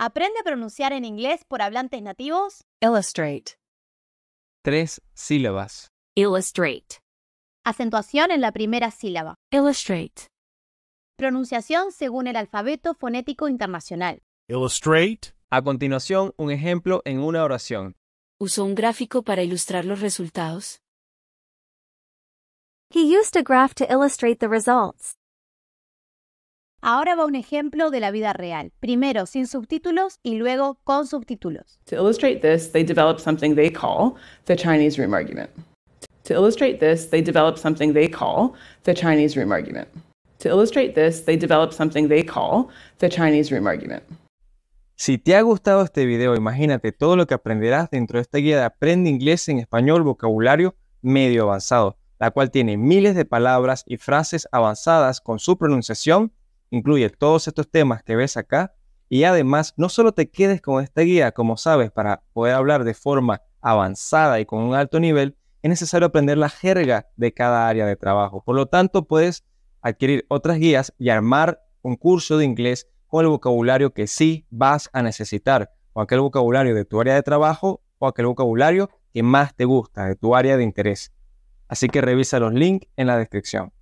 Aprende a pronunciar en inglés por hablantes nativos. Illustrate. Tres sílabas. Illustrate. Acentuación en la primera sílaba. Illustrate. Pronunciación según el alfabeto fonético internacional. Illustrate. A continuación, un ejemplo en una oración. Usó un gráfico para ilustrar los resultados. He used a graph to illustrate the results. Ahora va un ejemplo de la vida real, primero sin subtítulos y luego con subtítulos. Si te ha gustado este video, imagínate todo lo que aprenderás dentro de esta guía de Aprende Inglés en Español Vocabulario Medio Avanzado, la cual tiene miles de palabras y frases avanzadas con su pronunciación Incluye todos estos temas que ves acá y además no solo te quedes con esta guía, como sabes, para poder hablar de forma avanzada y con un alto nivel, es necesario aprender la jerga de cada área de trabajo. Por lo tanto, puedes adquirir otras guías y armar un curso de inglés con el vocabulario que sí vas a necesitar, o aquel vocabulario de tu área de trabajo o aquel vocabulario que más te gusta, de tu área de interés. Así que revisa los links en la descripción.